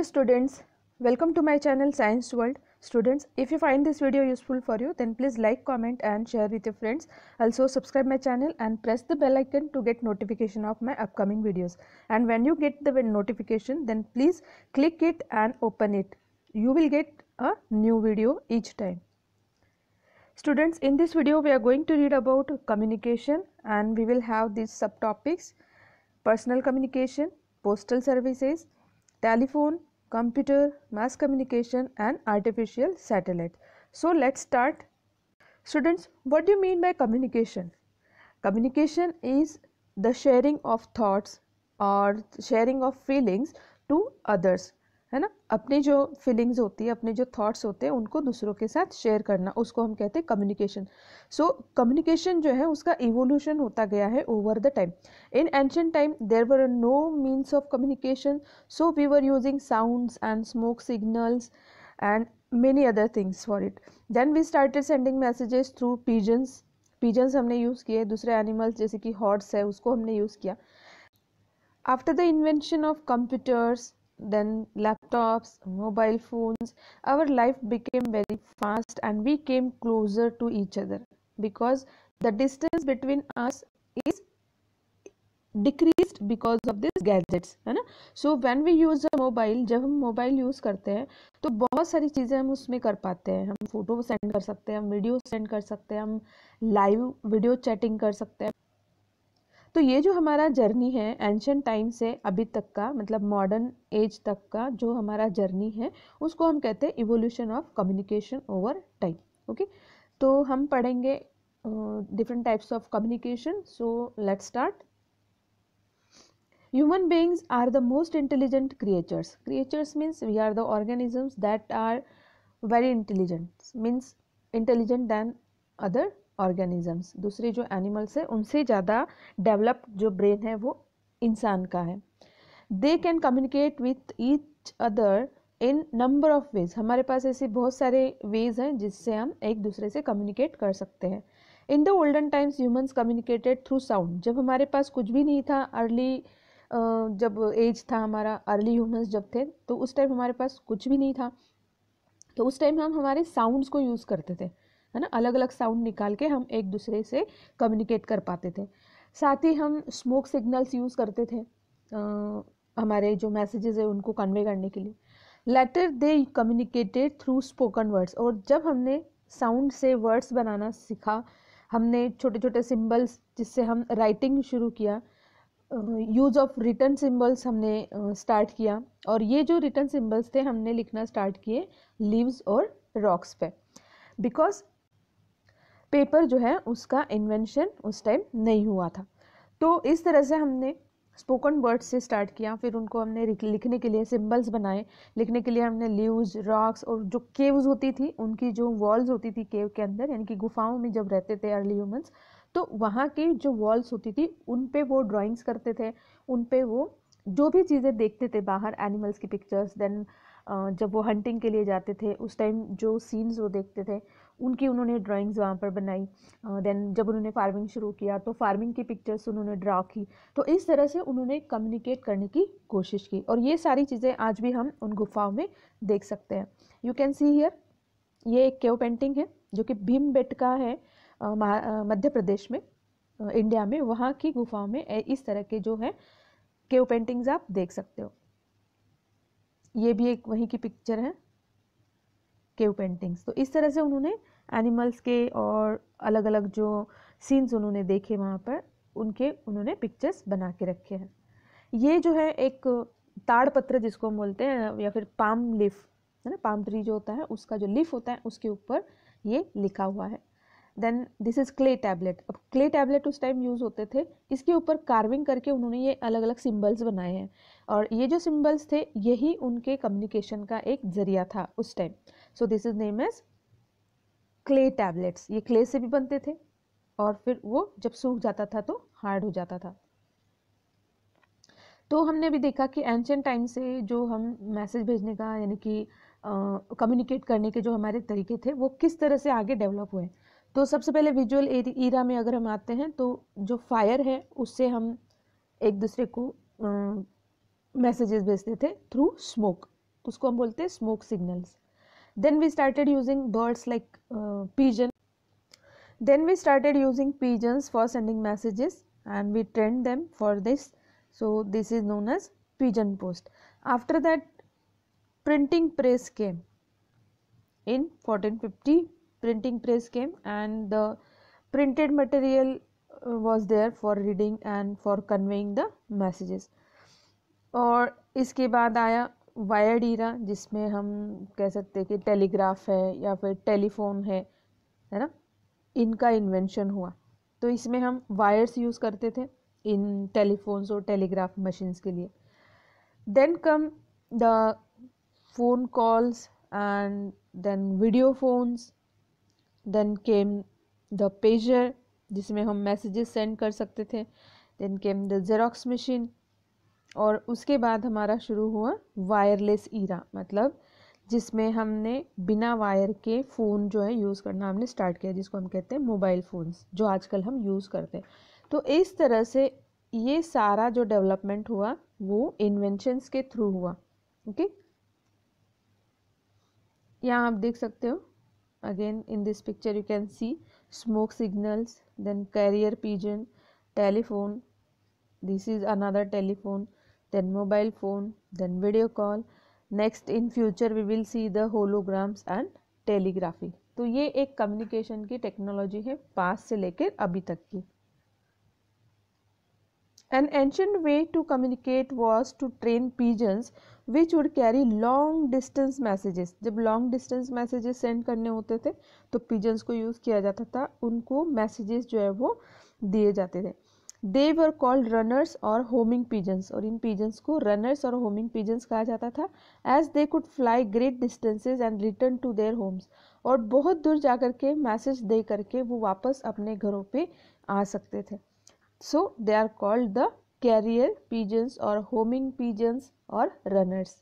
Hello students, welcome to my channel Science World. Students, if you find this video useful for you, then please like, comment and share with your friends. Also subscribe my channel and press the bell icon to get notification of my upcoming videos. And when you get the notification, then please click it and open it. You will get a new video each time. Students, in this video, we are going to read about communication and we will have these subtopics, personal communication, postal services, telephone, computer, mass communication and artificial satellite. So let's start. Students, what do you mean by communication? Communication is the sharing of thoughts or sharing of feelings to others. है ना अपनी जो feelings होती है अपने जो thoughts होते हैं उनको दूसरों के साथ शेयर करना उसको हम कहते हैं कम्युनिकेशन सो कम्युनिकेशन जो है उसका इवोल्यूशन होता गया है over the time in ancient time there were no means of communication so we were using sounds and smoke signals and many other things for it then we started sending messages through pigeons pigeons हमने use किए दूसरे animals जैसे कि horse है उसको हमने use किया after the invention of computers then laptops, mobile phones. Our life became very fast and we came closer to each other because the distance between us is decreases because of this gadgets है ना so when we use a mobile जब हम mobile use करते हैं तो बहुत सारी चीज़ें हम उसमें कर पाते हैं हम फोटो सेंड कर सकते हैं हम वीडियो सेंड कर सकते हैं हम लाइव वीडियो चैटिंग कर सकते हैं तो ये जो हमारा जर्नी है एंशंट टाइम से अभी तक का मतलब मॉडर्न एज तक का जो हमारा जर्नी है उसको हम कहते हैं evolution of communication over time okay तो हम पढ़ेंगे different types of communication so let start human beings are the most intelligent creatures creatures means we are the organisms that are very intelligent means intelligent than other organisms दूसरे जो animals हैं उनसे ज़्यादा develop जो brain है वो इंसान का है they can communicate with each other in number of ways हमारे पास ऐसे बहुत सारे वेज हैं जिससे हम एक दूसरे से कम्युनिकेट कर सकते हैं in the olden times humans communicated through sound जब हमारे पास कुछ भी नहीं था अर्ली जब एज था हमारा अर्ली ह्यूमंस जब थे तो उस टाइम हमारे पास कुछ भी नहीं था तो उस टाइम हम हमारे साउंड्स को यूज़ करते थे है ना अलग अलग साउंड निकाल के हम एक दूसरे से कम्युनिकेट कर पाते थे साथ ही हम स्मोक सिग्नल्स यूज़ करते थे आ, हमारे जो मैसेजेस है उनको कन्वे करने के लिए letter they communicated through spoken words और जब हमने साउंड से वर्ड्स बनाना सीखा हमने छोटे छोटे सिम्बल्स जिससे हम राइटिंग शुरू किया यूज़ ऑफ रिटर्न सिम्बल्स हमने स्टार्ट किया और ये जो रिटर्न सिम्बल्स थे हमने लिखना स्टार्ट किए लीव्स और रॉक्स पे बिकॉज पेपर जो है उसका इन्वेंशन उस टाइम नहीं हुआ था तो इस तरह से हमने स्पोकन वर्ड्स से स्टार्ट किया फिर उनको हमने लिखने के लिए सिम्बल्स बनाए लिखने के लिए हमने लीव्स रॉक्स और जो केव्स होती थी उनकी जो वॉल्स होती थी केव के अंदर यानी कि गुफाओं में जब रहते थे अर्ली ह्यूमंस तो वहाँ की जो वॉल्स होती थी उन पे वो ड्राइंग्स करते थे उन पे वो जो भी चीज़ें देखते थे बाहर एनिमल्स की पिक्चर्स देन जब वो हंटिंग के लिए जाते थे उस टाइम जो सीन्स वो देखते थे उनकी उन्होंने ड्राइंग्स वहाँ पर बनाई देन जब उन्होंने फार्मिंग शुरू किया तो फार्मिंग की पिक्चर्स उन्होंने ड्रा की तो इस तरह से उन्होंने कम्युनिकेट करने की कोशिश की और ये सारी चीज़ें आज भी हम उन गुफाओं में देख सकते हैं यू कैन सी हियर ये एक केव पेंटिंग है जो कि भीम बेटका है मध्य प्रदेश में इंडिया में वहाँ की गुफाओं में इस तरह के जो है केव पेंटिंग्स आप देख सकते हो ये भी एक वहीं की पिक्चर है केव पेंटिंग्स तो इस तरह से उन्होंने एनिमल्स के और अलग अलग जो सीन्स उन्होंने देखे वहाँ पर उनके उन्होंने पिक्चर्स बना के रखे हैं ये जो है एक ताड़पत्र जिसको हम बोलते हैं या फिर पाम लिफ है ना पाम ट्री जो होता है उसका जो लिफ होता है उसके ऊपर ये लिखा हुआ है then this is clay tablet अब क्ले टैबलेट उस टाइम यूज़ होते थे इसके ऊपर कार्विंग करके उन्होंने ये अलग अलग सिम्बल्स बनाए हैं और ये जो सिम्बल्स थे यही उनके कम्युनिकेशन का एक जरिया था उस time so this is name as clay tablets ये क्ले से भी बनते थे और फिर वो जब सूख जाता था तो हार्ड हो जाता था तो हमने भी देखा कि एंशेंट टाइम से जो हम मैसेज भेजने का यानी कि कम्युनिकेट करने के जो हमारे तरीके थे वो किस तरह से आगे डेवलप हुए तो सबसे पहले विजुअल ईरा में अगर हम आते हैं तो जो फायर है उससे हम एक दूसरे को मैसेजेस भेजते थे थ्रू स्मोक उसको हम बोलते हैं smoke signals then we started using birds like pigeon then we started using pigeon for sending messages and we trained them for this so this is known as pigeon post after that printing press came in fourteen fifty printing press came and the printed material was there for reading and for conveying the messages और इसके बाद आया wired Ira जिसमें हम कह सकते हैं कि टेलीग्राफ है या फिर टेलीफोन है है ना इनका इन्वेंशन हुआ तो इसमें हम वायर्स यूज़ करते थे इन टेलीफोन्स और टेलीग्राफ मशीन्स के लिए then come the phone calls and then video phones then came the pager जिसमें हम मैसेजेस सेंड कर सकते थे then came the Xerox machine और उसके बाद हमारा शुरू हुआ वायरलेस ईरा मतलब जिसमें हमने बिना वायर के फ़ोन जो है यूज़ करना हमने स्टार्ट किया जिसको हम कहते हैं मोबाइल फ़ोन्स जो आजकल हम यूज़ करते हैं तो इस तरह से ये सारा जो डेवलपमेंट हुआ वो इन्वेंशंस के थ्रू हुआ ओके okay? यहाँ आप देख सकते हो again in this picture you can see smoke signals then carrier pigeon telephone this is another telephone then mobile phone then video call next in future we will see the holograms and telegraphy तो ये एक communication की technology है पास से लेकर अभी तक की an ancient way to communicate was to train pigeons which would carry long distance messages जब लॉन्ग डिस्टेंस मैसेजेस सेंड करने होते थे तो पीजन्स को यूज़ किया जाता था उनको मैसेजेस जो है वो दिए जाते थे दे वर कॉल्ड रनर्स और होमिंग पिजन्स और इन पिजन्स को रनर्स और होमिंग पिजन्स कहा जाता था as they could fly great distances and return to their homes और बहुत दूर जा कर के मैसेज दे करके वो वापस अपने घरों पर आ सकते थे so they are called the carrier pigeons और होमिंग पिजन्स और runners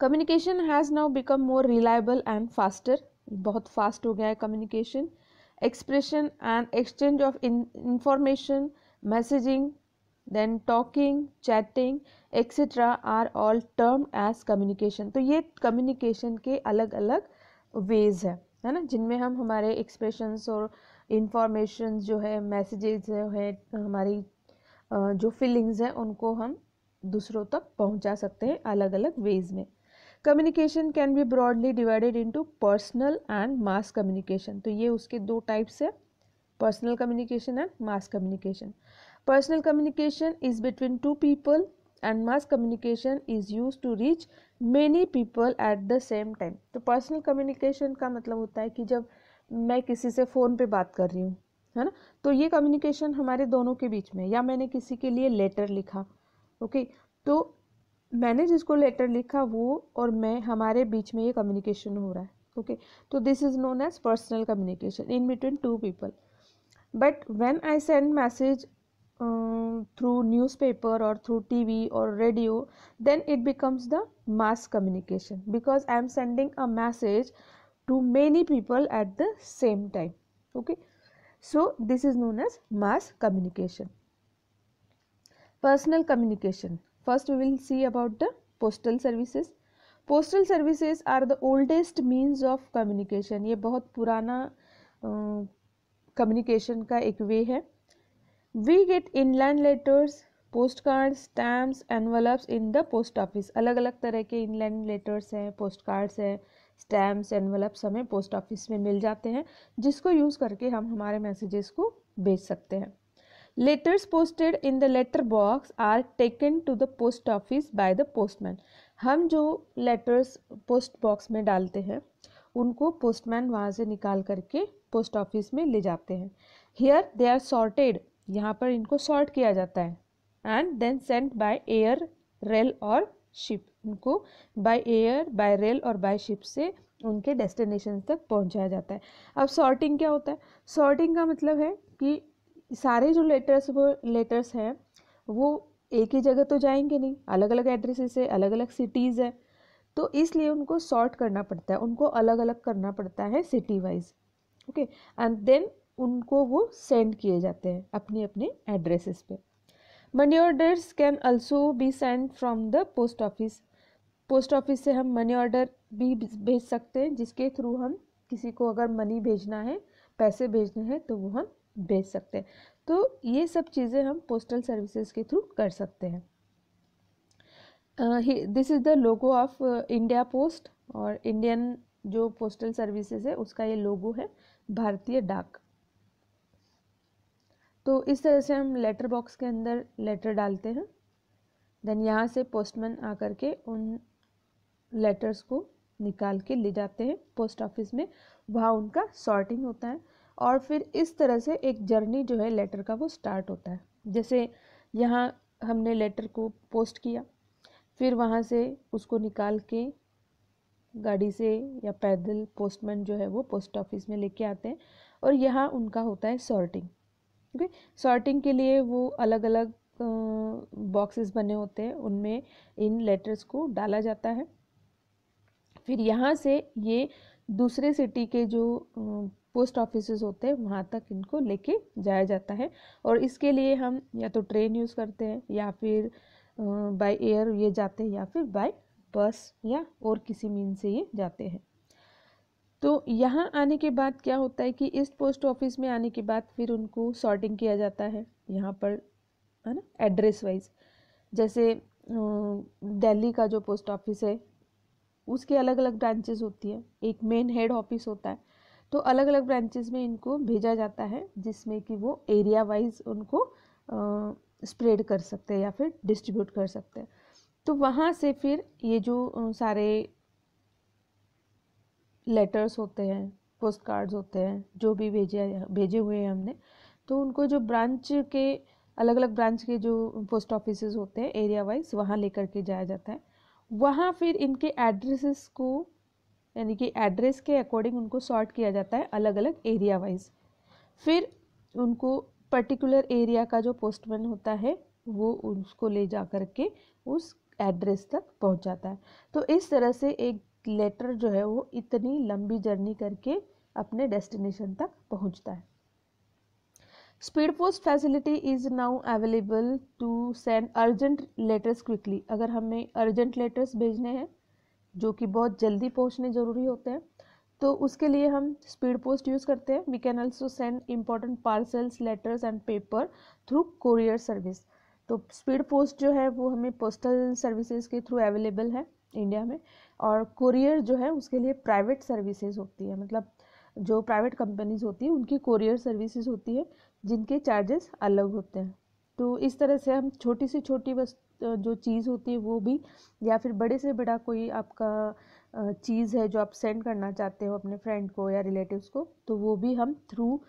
communication has now become more reliable and faster बहुत फास्ट हो गया है communication expression and exchange of in information, messaging, then talking, chatting, etc. are all termed as communication. तो ये communication के अलग अलग ways है है ना जिनमें हम हमारे expressions और इंफॉर्मेशन जो है messages जो है हमारी जो feelings हैं उनको हम दूसरों तक पहुंचा सकते हैं अलग अलग वेज में communication can be broadly divided into personal and mass communication तो ये उसके दो टाइप्स है personal communication and mass communication personal communication is between two people and mass communication is use to reach many people at the same time तो personal communication का मतलब होता है कि जब मैं किसी से फ़ोन पे बात कर रही हूँ है ना तो ये कम्युनिकेशन हमारे दोनों के बीच में या मैंने किसी के लिए लेटर लिखा ओके okay? तो मैंने जिसको लेटर लिखा वो और मैं हमारे बीच में ये कम्युनिकेशन हो रहा है ओके तो this is known as personal communication in between two people but when I send message through newspaper और थ्रू टी वी और radio then it becomes the mass communication because I am sending a message to many people at the same time okay so this is known as mass communication personal communication first we will see about the postal services postal services are the oldest means of communication ये बहुत पुराना communication का एक way है we get inland letters post card stamps envelopes in the post office अलग अलग तरह के इनलैंड लेटर्स हैं पोस्ट कार्ड्स हैं स्टैम्प्स एनवलप्स हमें पोस्ट ऑफिस में मिल जाते हैं जिसको यूज़ करके हम हमारे मैसेजेस को भेज सकते हैं letters posted in the letter box are taken to the post office by the postman हम जो लेटर्स पोस्ट बॉक्स में डालते हैं उनको पोस्टमैन वहाँ से निकाल करके पोस्ट ऑफिस में ले जाते हैं हियर दे आर सॉर्टेड यहाँ पर इनको सॉर्ट किया जाता है and then sent by air rail और शिप उनको बाय एयर बाय रेल और बाय शिप से उनके डेस्टिनेशन तक पहुँचाया जाता है अब सॉर्टिंग क्या होता है सॉर्टिंग का मतलब है कि सारे जो लेटर्स वो लेटर्स हैं वो एक ही जगह तो जाएंगे नहीं अलग अलग एड्रेसेस है अलग अलग सिटीज़ है तो इसलिए उनको सॉर्ट करना पड़ता है उनको अलग अलग करना पड़ता है city wise okay and then उनको वो सेंड किए जाते हैं अपने अपने एड्रेसेस पे money orders can also be send from the post office post office से हम मनी ऑर्डर भी भेज सकते हैं जिसके थ्रू हम किसी को अगर मनी भेजना है पैसे भेजने हैं तो वो हम भेज सकते हैं तो ये सब चीज़ें हम पोस्टल सर्विसेज के थ्रू कर सकते हैं this is the logo of India post और इंडियन जो पोस्टल सर्विसेज है उसका ये लोगो है भारतीय डाक तो इस तरह से हम लेटर बॉक्स के अंदर लेटर डालते हैं देन यहाँ से पोस्टमैन आकर के उन लेटर्स को निकाल के ले जाते हैं पोस्ट ऑफिस में वहाँ उनका सॉर्टिंग होता है और फिर इस तरह से एक जर्नी जो है लेटर का वो स्टार्ट होता है जैसे यहाँ हमने लेटर को पोस्ट किया फिर वहाँ से उसको निकाल के गाड़ी से या पैदल पोस्टमैन जो है वो पोस्ट ऑफिस में लेके आते हैं और यहाँ उनका होता है सॉर्टिंग ओके सॉर्टिंग के लिए वो अलग अलग बॉक्सेस बने होते हैं उनमें इन लेटर्स को डाला जाता है फिर यहाँ से ये दूसरे सिटी के जो पोस्ट ऑफिस होते हैं वहाँ तक इनको लेके जाया जाता है और इसके लिए हम या तो ट्रेन यूज़ करते हैं या फिर बाय एयर ये जाते हैं या फिर बाय बस या और किसी मीन से ये जाते हैं तो यहाँ आने के बाद क्या होता है कि इस पोस्ट ऑफिस में आने के बाद फिर उनको सॉर्टिंग किया जाता है यहाँ पर है ना एड्रेस वाइज जैसे दिल्ली का जो पोस्ट ऑफिस है उसके अलग अलग ब्रांचेस होती है एक मेन हेड ऑफिस होता है तो अलग अलग ब्रांचेस में इनको भेजा जाता है जिसमें कि वो एरिया वाइज उनको स्प्रेड कर सकते हैं या फिर डिस्ट्रीब्यूट कर सकते हैं तो वहाँ से फिर ये जो सारे लेटर्स होते हैं पोस्ट कार्ड्स होते हैं जो भी भेजे भेजे हुए हैं हमने तो उनको जो ब्रांच के अलग अलग ब्रांच के जो पोस्ट ऑफिस होते हैं एरिया वाइज वहाँ लेकर के जाया जाता है वहाँ फिर इनके एड्रेसेस को यानी कि एड्रेस के अकॉर्डिंग उनको सॉर्ट किया जाता है अलग अलग एरिया वाइज फिर उनको पर्टिकुलर एरिया का जो पोस्टमैन होता है वो उसको ले जा कर के उस एड्रेस तक पहुँच जाता है तो इस तरह से एक लेटर जो है वो इतनी लंबी जर्नी करके अपने डेस्टिनेशन तक पहुँचता है speed post facility is now available to send urgent letters quickly अगर हमें अर्जेंट लेटर्स भेजने हैं जो कि बहुत जल्दी पहुंचने ज़रूरी होते हैं तो उसके लिए हम स्पीड पोस्ट यूज़ करते हैं we can also send important parcels letters and paper through courier service तो स्पीड पोस्ट जो है वो हमें पोस्टल सर्विसेज के थ्रू अवेलेबल है इंडिया में और कोरियर जो है उसके लिए प्राइवेट सर्विसेज होती है मतलब जो प्राइवेट कंपनीज होती है उनकी कोरियर सर्विसेज होती है जिनके चार्जेस अलग होते हैं तो इस तरह से हम छोटी से छोटी वस्तु जो चीज़ होती है वो भी या फिर बड़े से बड़ा कोई आपका चीज़ है जो आप सेंड करना चाहते हो अपने फ्रेंड को या रिलेटिव्स को तो वो भी हम थ्रू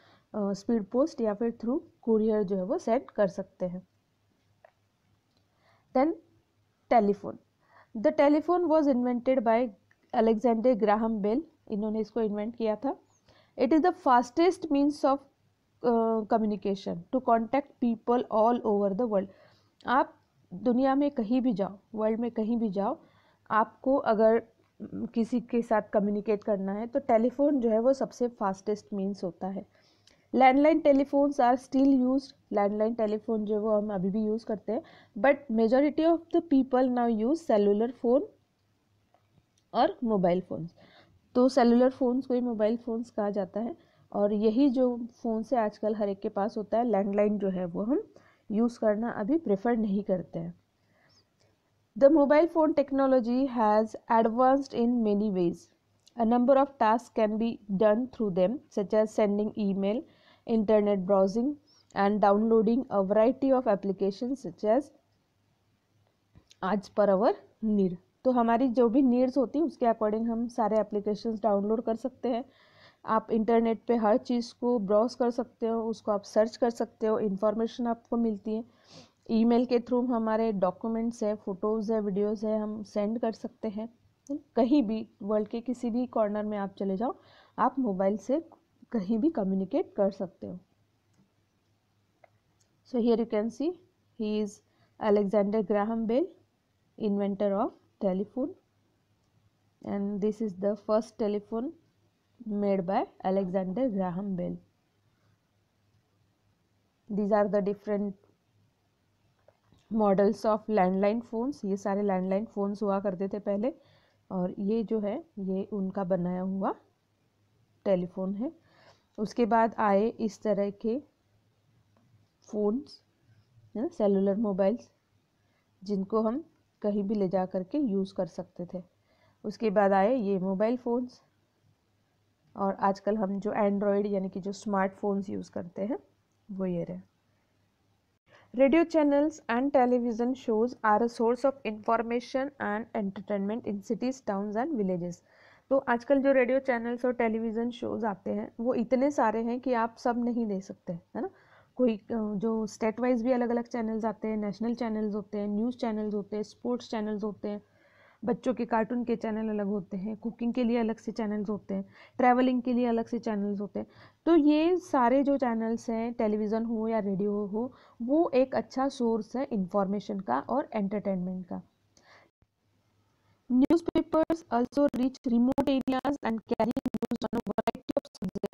स्पीड पोस्ट या फिर थ्रू कुरियर जो है वो सेंड कर सकते हैं then telephone the telephone was invented by Alexander Graham Bell इन्होंने इसको इन्वेंट किया था it is the fastest means of communication to contact people all over the world आप दुनिया में कहीं भी जाओ वर्ल्ड में कहीं भी जाओ आपको अगर किसी के साथ कम्युनिकेट करना है तो टेलीफोन जो है वो सबसे फास्टेस्ट मीन्स होता है landline telephones are still use landline telephone जो है वो हम अभी भी यूज़ करते हैं but majority of the people now use cellular phone और मोबाइल फ़ोन्स तो सेलुलर फ़ोन्स को ही मोबाइल फ़ोन्स कहा जाता है और यही जो फ़ोन से आजकल हर एक के पास होता है लैंडलाइन जो है वो हम यूज़ करना अभी प्रेफर नहीं करते हैं the mobile phone technology has advanced in many ways a number of task can be done through them such as sending email internet browsing and downloading a variety of application such as आज पर अवर need तो हमारी जो भी needs होती हैं उसके according हम सारे एप्लीकेशंस डाउनलोड कर सकते हैं आप इंटरनेट पे हर चीज़ को ब्राउज़ कर सकते हो उसको आप सर्च कर सकते हो इन्फॉर्मेशन आपको मिलती है ईमेल के थ्रू हमारे डॉक्यूमेंट्स है फ़ोटोज़ है वीडियोज़ है हम सेंड कर सकते हैं कहीं भी वर्ल्ड के किसी भी कॉर्नर में आप चले जाओ आप मोबाइल से कहीं भी कम्युनिकेट कर सकते हो so here you can see he is Alexander Graham Bell inventor of telephone and this is the first telephone made by Alexander Graham Bell. These are the different models of landline phones ये सारे landline phones हुआ करते थे पहले और ये जो है ये उनका बनाया हुआ टेलीफोन है उसके बाद आए इस तरह के फ़ोन्स है ना सेलुलर मोबाइल्स जिनको हम कहीं भी ले जा करके यूज़ कर सकते थे उसके बाद आए ये मोबाइल फ़ोन्स और आजकल हम जो एंड्रॉयड यानी कि जो स्मार्टफोन्स यूज़ करते हैं वो ये रहे radio channels and television shows are a source of information and entertainment in cities towns and villages तो आजकल जो रेडियो चैनल्स और टेलीविज़न शोज़ आते हैं वो इतने सारे हैं कि आप सब नहीं दे सकते है ना कोई जो स्टेट वाइज भी अलग अलग चैनल्स आते हैं नेशनल चैनल्स होते हैं न्यूज़ चैनल्स होते हैं स्पोर्ट्स चैनल्स होते हैं बच्चों के कार्टून के चैनल अलग होते हैं कुकिंग के लिए अलग से चैनल्स होते हैं ट्रैवलिंग के लिए अलग से चैनल्स होते हैं तो ये सारे जो चैनल्स हैं टेलीविज़न हो या रेडियो हो वो एक अच्छा सोर्स है इंफॉर्मेशन का और एंटरटेनमेंट का newspapers also reach remote areas and carry news on a variety of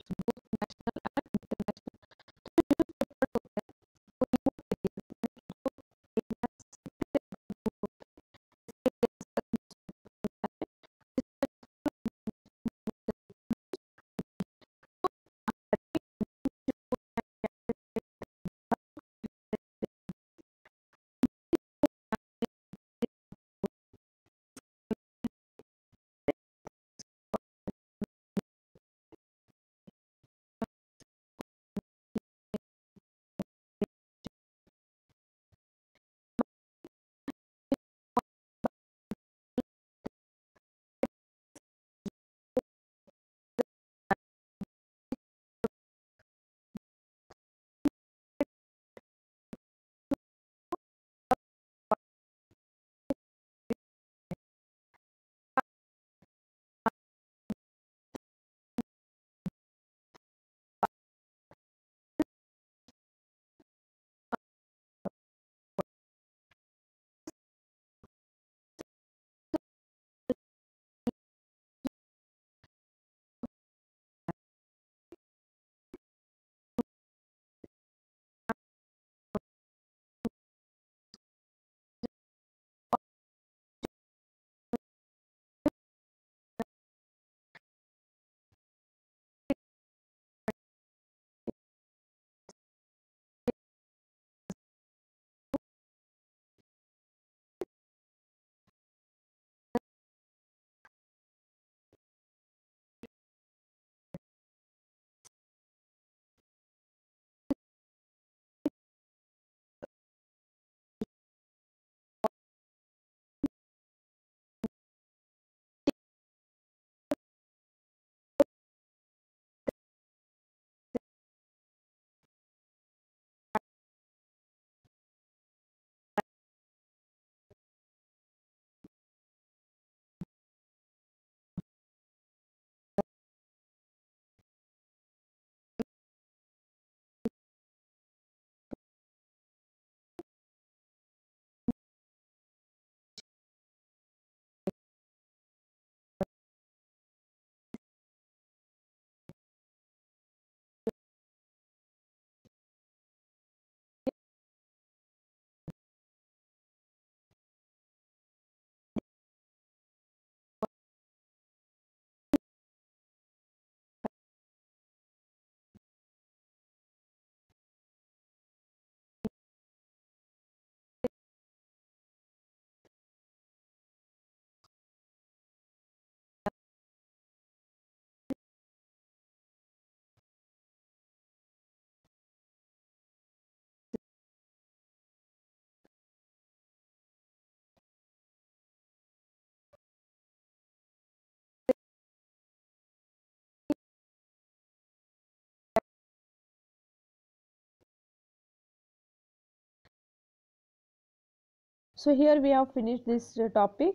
so here we have finished this uh, topic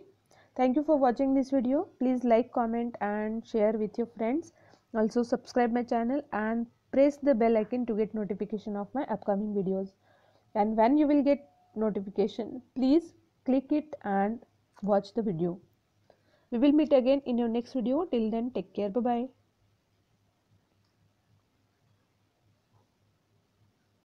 thank you for watching this video please like comment and share with your friends also subscribe my channel and press the bell icon to get notification of my upcoming videos and when you will get notification please click it and watch the video we will meet again in your next video till then take care bye bye